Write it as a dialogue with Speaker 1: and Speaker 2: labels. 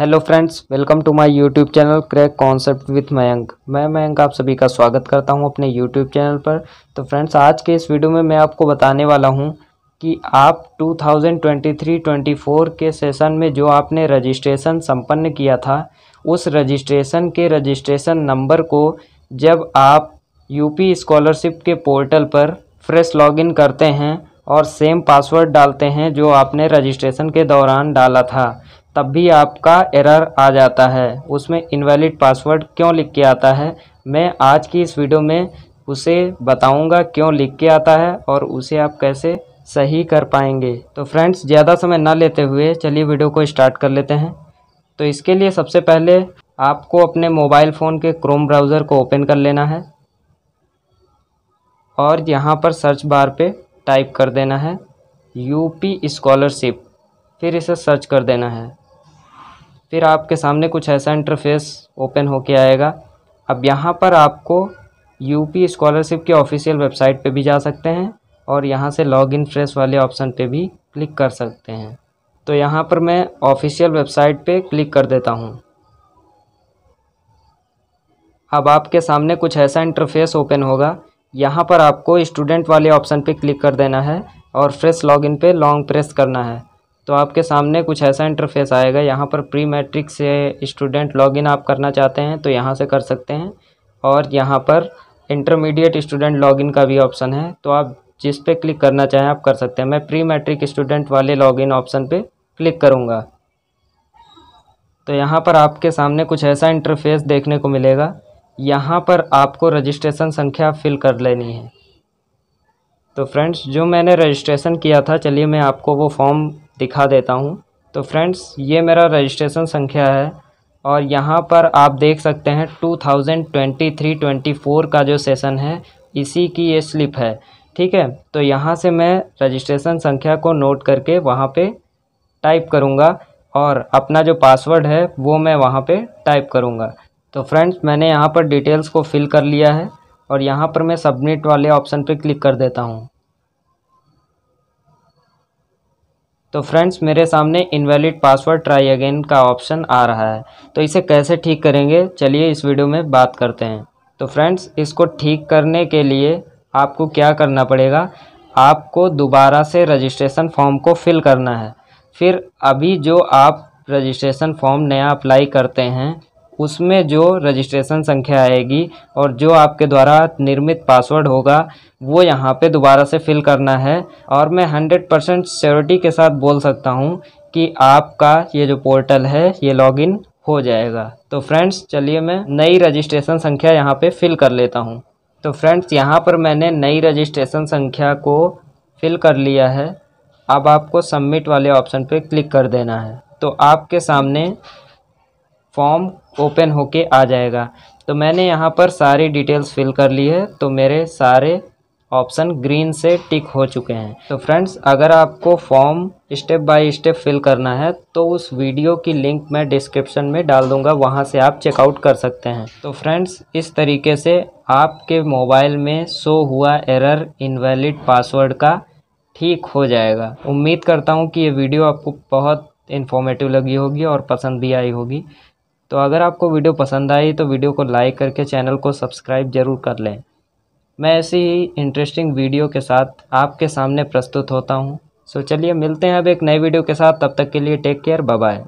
Speaker 1: hello friends welcome to my YouTube channel crack concept with Mayank मैं मयंक आप सभी का स्वागत करता हूं अपने यूट्यूब चैनल पर तो फ्रेंड्स आज के इस वीडियो में मैं आपको बताने वाला हूं कि आप 2023-24 के सेशन में जो आपने रजिस्ट्रेशन संपन्न किया था उस रजिस्ट्रेशन के रजिस्ट्रेशन नंबर को जब आप यूपी स्कॉलरशिप के पोर्टल पर फ्रेश लॉगिन करते हैं और सेम पासवर्ड डालते हैं जो आपने रजिस्ट्रेशन के दौरान डाला था तब भी आपका एरर आ जाता है उसमें इनवैलिड पासवर्ड क्यों लिख के आता है मैं आज की इस वीडियो में उसे बताऊंगा क्यों लिख के आता है और उसे आप कैसे सही कर पाएंगे तो फ्रेंड्स ज़्यादा समय ना लेते हुए चलिए वीडियो को स्टार्ट कर लेते हैं तो इसके लिए सबसे पहले आपको अपने मोबाइल फ़ोन के क्रोम ब्राउज़र को ओपन कर लेना है और यहाँ पर सर्च बार पे टाइप कर देना है यूपी स्कॉलरशिप फिर इसे सर्च कर देना है फिर आपके सामने कुछ ऐसा इंटरफेस ओपन होके आएगा अब यहाँ पर आपको यूपी स्कॉलरशिप के ऑफिशियल वेबसाइट पे भी जा सकते हैं और यहाँ से लॉग इन फ्रेश वाले ऑप्शन पे भी क्लिक कर सकते हैं तो यहाँ पर मैं ऑफिशियल वेबसाइट पे क्लिक कर देता हूँ अब आपके सामने कुछ ऐसा इंटरफेस ओपन होगा यहाँ पर आपको स्टूडेंट वाले ऑप्शन पे क्लिक कर देना है और फ्रेश लॉगिन पे लॉन्ग प्रेस करना है तो आपके सामने कुछ ऐसा इंटरफेस आएगा यहाँ पर प्री मैट्रिक से स्टूडेंट लॉगिन आप करना चाहते हैं तो यहाँ से कर सकते हैं और यहाँ पर इंटरमीडिएट स्टूडेंट लॉगिन का भी ऑप्शन है तो आप जिस पे क्लिक करना चाहें आप कर सकते हैं मैं प्री मैट्रिक स्टूडेंट वाले लॉगिन ऑप्शन पे क्लिक करूँगा तो यहाँ पर आपके सामने कुछ ऐसा इंटरफेस देखने को मिलेगा यहाँ पर आपको रजिस्ट्रेशन संख्या फिल कर लेनी है तो फ्रेंड्स जो मैंने रजिस्ट्रेशन किया था चलिए मैं आपको वो फॉर्म दिखा देता हूँ तो फ्रेंड्स ये मेरा रजिस्ट्रेशन संख्या है और यहाँ पर आप देख सकते हैं 2023-24 का जो सेशन है इसी की ये स्लिप है ठीक है तो यहाँ से मैं रजिस्ट्रेशन संख्या को नोट करके वहाँ पे टाइप करूँगा और अपना जो पासवर्ड है वो मैं वहाँ पे टाइप करूँगा तो फ्रेंड्स मैंने यहाँ पर डिटेल्स को फिल कर लिया है और यहाँ पर मैं सबमिट वाले ऑप्शन पर क्लिक कर देता हूँ तो फ्रेंड्स मेरे सामने इनवैलिड पासवर्ड ट्राई अगेन का ऑप्शन आ रहा है तो इसे कैसे ठीक करेंगे चलिए इस वीडियो में बात करते हैं तो फ्रेंड्स इसको ठीक करने के लिए आपको क्या करना पड़ेगा आपको दोबारा से रजिस्ट्रेशन फॉर्म को फिल करना है फिर अभी जो आप रजिस्ट्रेशन फॉर्म नया अप्लाई करते हैं उसमें जो रजिस्ट्रेशन संख्या आएगी और जो आपके द्वारा निर्मित पासवर्ड होगा वो यहाँ पे दोबारा से फिल करना है और मैं हंड्रेड परसेंट श्योरिटी के साथ बोल सकता हूँ कि आपका ये जो पोर्टल है ये लॉगिन हो जाएगा तो फ्रेंड्स चलिए मैं नई रजिस्ट्रेशन संख्या यहाँ पे फिल कर लेता हूँ तो फ्रेंड्स यहाँ पर मैंने नई रजिस्ट्रेशन संख्या को फिल कर लिया है अब आपको सबमिट वाले ऑप्शन पर क्लिक कर देना है तो आपके सामने फॉर्म ओपन होके आ जाएगा तो मैंने यहाँ पर सारी डिटेल्स फिल कर ली है तो मेरे सारे ऑप्शन ग्रीन से टिक हो चुके हैं तो फ्रेंड्स अगर आपको form step by step fill करना है तो उस वीडियो की लिंक मैं डिस्क्रिप्शन में डाल दूंगा वहां से आप चेकआउट कर सकते हैं तो फ्रेंड्स इस तरीके से आपके मोबाइल में शो हुआ एरर इनवैलिड पासवर्ड का ठीक हो जाएगा उम्मीद करता हूँ कि ये वीडियो आपको बहुत इन्फॉर्मेटिव लगी होगी और पसंद भी आई होगी तो अगर आपको वीडियो पसंद आई तो वीडियो को लाइक करके चैनल को सब्सक्राइब जरूर कर लें मैं ऐसी ही इंटरेस्टिंग वीडियो के साथ आपके सामने प्रस्तुत होता हूँ सो चलिए मिलते हैं अब एक नए वीडियो के साथ तब तक के लिए टेक केयर बाय